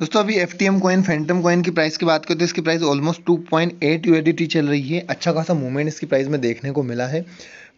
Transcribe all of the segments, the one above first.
दोस्तों अभी F T M coin Fantom coin की प्राइस की बात करें तो इसकी price almost two point eight टी चल रही है अच्छा खासा मूवमेंट इसकी प्राइस में देखने को मिला है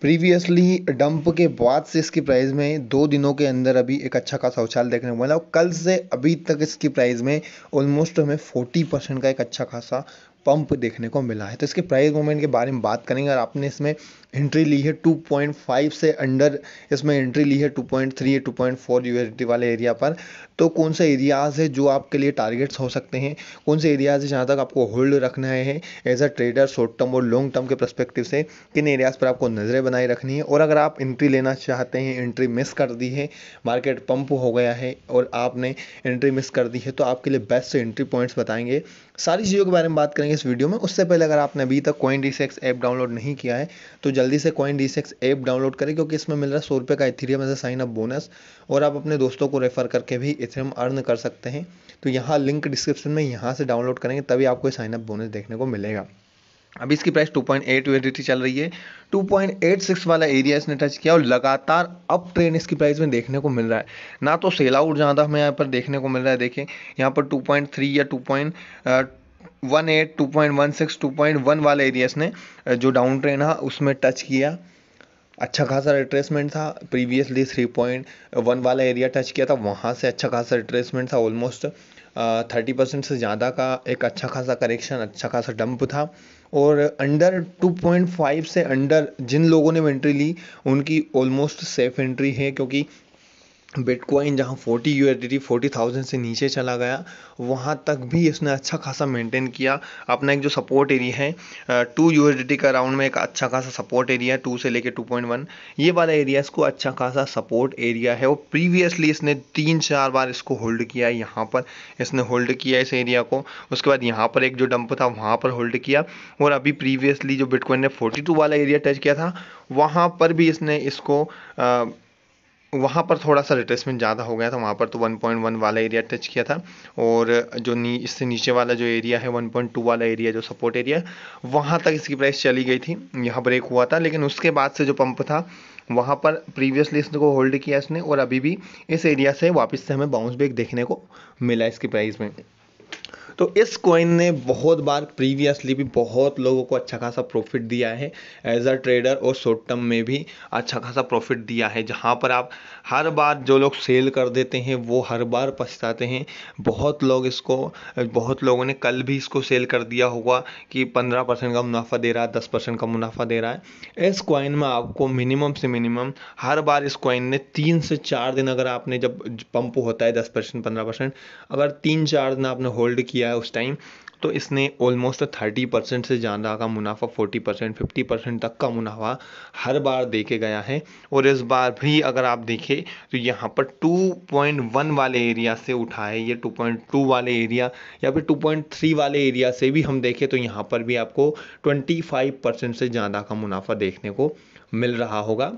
प्रीवियसली डंप के बाद से इसकी प्राइस में दो दिनों के अंदर अभी एक अच्छा खासा उछाल देखने को मिला और कल से अभी तक इसकी प्राइस में ऑलमोस्ट हमें फोर्टी परसेंट का एक अच्छा खासा पंप देखने को मिला है तो इसके प्राइस मूवमेंट के बारे में बात करेंगे और आपने इसमें एंट्री ली है 2.5 से अंडर इसमें एंट्री ली है 2.3 या 2.4 यूएसडी वाले एरिया पर तो कौन से एरियाज़ है जो आपके लिए टारगेट्स हो सकते हैं कौन से एरियाज़ है जहाँ तक आपको होल्ड रखना है as a trader short term और लॉन्ग टर्म के परस्पेक्टिव से किन एरियाज़ पर आपको नज़रें बनाए रखनी है और अगर आप एंट्री लेना चाहते हैं एंट्री मिस कर दी है मार्केट पंप हो गया है और आपने एंट्री मिस कर दी है तो आपके लिए बेस्ट एंट्री पॉइंट्स बताएंगे सारी चीज़ों के बारे में बात करेंगे इस वीडियो में उससे पहले अगर आपने अभी तक कॉइन रिसेक्स ऐप डाउनलोड नहीं किया है तो जल्दी से कॉइन रिसेक्स ऐप डाउनलोड करें क्योंकि इसमें मिल रहा है सौ रुपये का Ethereum as a sign up bonus और आप अपने दोस्तों को रेफर करके भी इथेरियम अर्न कर सकते हैं तो यहाँ लिंक डिस्क्रिप्शन में यहाँ से डाउनलोड करेंगे तभी आपको साइन अप बोनस देखने को मिलेगा अभी इसकी प्राइस 2.8 पॉइंट चल रही है 2.86 वाला एरिया इसने टच किया और लगातार अप ट्रेंड इसकी प्राइस में देखने को मिल रहा है ना तो सेल आउट ज़्यादा हमें यहाँ पर देखने को मिल रहा है देखें यहाँ पर 2.3 या 2. One eight two point one six two point one वाले एरियाज ने जो डाउन ट्रेन है उसमें टच किया अच्छा खासा रिट्रेसमेंट था प्रीवियसली थ्री पॉइंट वन वाला एरिया टच किया था वहाँ से अच्छा खासा रिट्रेसमेंट था ऑलमोस्ट थर्टी परसेंट से ज़्यादा का एक अच्छा खासा करेक्शन अच्छा खासा डंप था और अंडर 2.5 से अंडर जिन लोगों ने एंट्री ली उनकी ऑलमोस्ट सेफ एंट्री है क्योंकि बिटकॉइन जहाँ फोर्टी यू फोर्टी थाउजेंड से नीचे चला गया वहाँ तक भी इसने अच्छा खासा मेंटेन किया अपना एक जो सपोर्ट एरिया है टू यू का राउंड में एक अच्छा खासा सपोर्ट एरिया टू से लेके टू पॉइंट वन ये वाला एरिया इसको अच्छा खासा सपोर्ट एरिया है और प्रीवियसली इसने तीन चार बार इसको होल्ड किया यहाँ पर इसने होल्ड किया इस एरिया को उसके बाद यहाँ पर एक जो डंप था वहाँ पर होल्ड किया और अभी प्रीवियसली जो बिटकॉइन ने फोर्टी वाला एरिया टच किया था वहाँ पर भी इसने इसको आ, वहाँ पर थोड़ा सा रिट्रेसमेंट ज़्यादा हो गया था वहाँ पर तो वन पॉइंट वन वाला एरिया टच किया था और जो नी इससे नीचे वाला जो एरिया है वन पॉइंट टू वाला एरिया जो सपोर्ट एरिया वहाँ तक इसकी प्राइस चली गई थी यहाँ ब्रेक हुआ था लेकिन उसके बाद से जो पंप था वहाँ पर प्रीवियसली इसको होल्ड किया इसने और अभी भी इस एरिया से वापस से हमें बाउंस ब्रेक देखने को मिला इसकी प्राइस में तो इस कॉइन ने बहुत बार प्रीवियसली भी बहुत लोगों को अच्छा खासा प्रॉफिट दिया है एज अ ट्रेडर और शॉर्ट टर्म में भी अच्छा खासा प्रॉफिट दिया है जहाँ पर आप हर बार जो लोग सेल कर देते हैं वो हर बार पछताते हैं बहुत लोग इसको बहुत लोगों ने कल भी इसको सेल कर दिया होगा कि पंद्रह परसेंट का मुनाफा दे रहा है दस परसेंट का मुनाफा दे रहा है इस कॉइन में आपको मिनिमम से मिनिमम हर बार इस कॉइन ने तीन से चार दिन अगर आपने जब पंप होता है दस परसेंट पंद्रह परसेंट अगर तीन चार दिन आपने होल्ड किया किया है उस टाइम तो इसने ऑलमोस्ट थर्टी परसेंट से ज़्यादा का मुनाफा फोर्टी परसेंट फिफ्टी परसेंट तक का मुनाफा हर बार दे के गया है और इस बार भी अगर आप देखें तो यहाँ पर टू पॉइंट वन वाले एरिया से उठा है ये टू पॉइंट टू वाले एरिया या फिर टू पॉइंट थ्री वाले एरिया से भी हम देखें तो यहाँ पर भी आपको ट्वेंटी फाइव परसेंट से ज़्यादा का मुनाफा देखने को मिल रहा होगा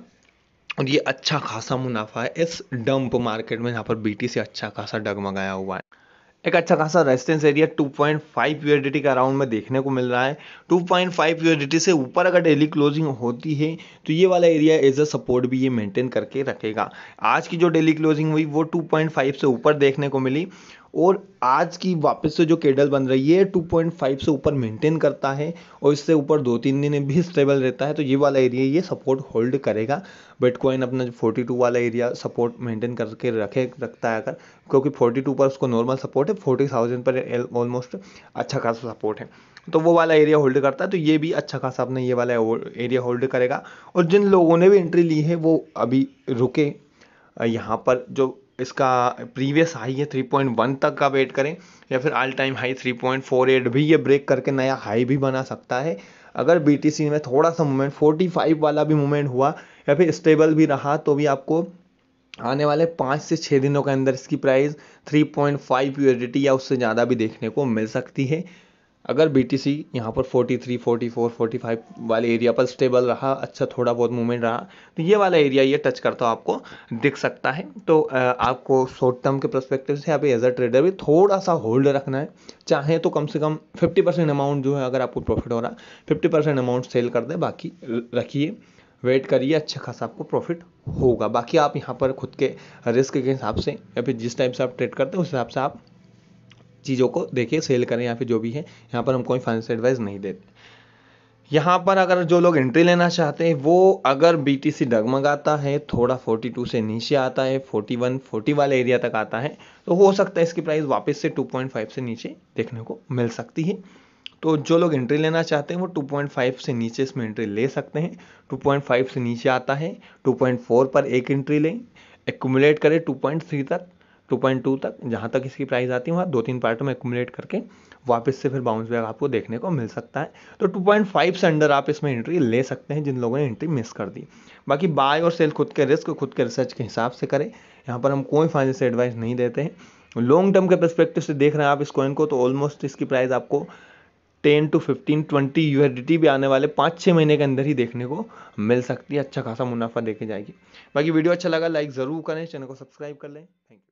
और ये अच्छा खासा मुनाफा है इस डंप मार्केट में यहाँ पर बीटी से अच्छा खासा डगमगाया हुआ है एक अच्छा खासा रेजिस्टेंस एरिया 2.5 पॉइंट यूएडीटी का राउंड में देखने को मिल रहा है 2.5 पॉइंट यूएडीटी से ऊपर अगर डेली क्लोजिंग होती है तो ये वाला एरिया एज अ सपोर्ट भी ये मेंटेन करके रखेगा आज की जो डेली क्लोजिंग हुई वो 2.5 से ऊपर देखने को मिली और आज की वापस से जो केडल बन रही है टू पॉइंट फाइव से ऊपर मेंटेन करता है और इससे ऊपर दो तीन दिन भी स्टेबल रहता है तो ये वाला एरिया ये सपोर्ट होल्ड करेगा बिटकॉइन अपना फोर्टी टू वाला एरिया सपोर्ट मेंटेन करके रखे रखता है अगर क्योंकि फोर्टी टू पर उसको नॉर्मल सपोर्ट है फोर्टी थाउजेंड पर ऑलमोस्ट अच्छा खासा सपोर्ट है तो वो वाला एरिया होल्ड करता है तो ये भी अच्छा खासा अपना ये वाला एरिया होल्ड करेगा और जिन लोगों ने भी एंट्री ली है वो अभी रुके यहाँ पर जो इसका प्रीवियस हाई है 3.1 तक का वेट करें या फिर ऑल टाइम हाई 3.48 भी ये ब्रेक करके नया हाई भी बना सकता है अगर बी में थोड़ा सा मूवमेंट 45 वाला भी मूवमेंट हुआ या फिर स्टेबल भी रहा तो भी आपको आने वाले पाँच से छः दिनों के अंदर इसकी प्राइस 3.5 पॉइंट या उससे ज़्यादा भी देखने को मिल सकती है अगर बी टी सी यहाँ पर three forty four forty five वाले एरिया पर स्टेबल रहा अच्छा थोड़ा बहुत मूवमेंट रहा तो ये वाला एरिया ये टच करता हुआ आपको दिख सकता है तो आपको शॉर्ट टर्म के परस्पेक्टिव से आप एज अ ट्रेडर भी थोड़ा सा होल्ड रखना है चाहे तो कम से कम फिफ्टी परसेंट अमाउंट जो है अगर आपको प्रॉफिट हो रहा है फिफ्टी परसेंट अमाउंट सेल कर दें बाकी रखिए वेट करिए अच्छा खासा आपको प्रॉफिट होगा बाकी आप यहाँ पर खुद के रिस्क के हिसाब से या फिर जिस टाइप से आप ट्रेड करते हैं उस हिसाब से आप चीज़ों को देखिए सेल करें या फिर जो भी है यहाँ पर हम कोई फाइनेंशियल एडवाइस नहीं देते यहाँ पर अगर जो लोग एंट्री लेना चाहते हैं वो अगर बी टी सी डगमगाता है थोड़ा फोर्टी टू से नीचे आता है फोर्टी वन फोर्टी वाले एरिया तक आता है तो हो सकता है इसकी प्राइस वापस से टू पॉइंट फाइव से नीचे देखने को मिल सकती है तो जो लोग एंट्री लेना चाहते हैं वो टू पॉइंट फाइव से नीचे इसमें एंट्री ले सकते हैं टू पॉइंट फाइव से नीचे आता है टू पॉइंट फोर पर एक एंट्री लें एकुमुलेट करें टू पॉइंट थ्री तक 2.2 तक जहाँ तक इसकी प्राइस आती है वहाँ दो तीन पार्टों में एकumuलेट करके वापस से फिर बाउंस बैक आपको देखने को मिल सकता है तो 2.5 से अंडर आप इसमें एंट्री ले सकते हैं जिन लोगों ने एंट्री मिस कर दी बाकी बाय और सेल खुद के रिस्क खुद के रिसर्च के हिसाब से करें यहाँ पर हम कोई फाइनेंस एडवाइस नहीं देते हैं लॉन्ग टर्म के परस्पेक्टिव से देख रहे हैं आप इस कॉइन को तो ऑलमोस्ट इसकी प्राइस आपको टेन टू फिफ्टीन ट्वेंटी यू भी आने वाले पाँच छः महीने के अंदर ही देखने को मिल सकती है अच्छा खासा मुनाफा देखी जाएगी बाकी वीडियो अच्छा लगा लाइक ज़रूर करें चैनल को सब्सक्राइब कर लें थैंक यू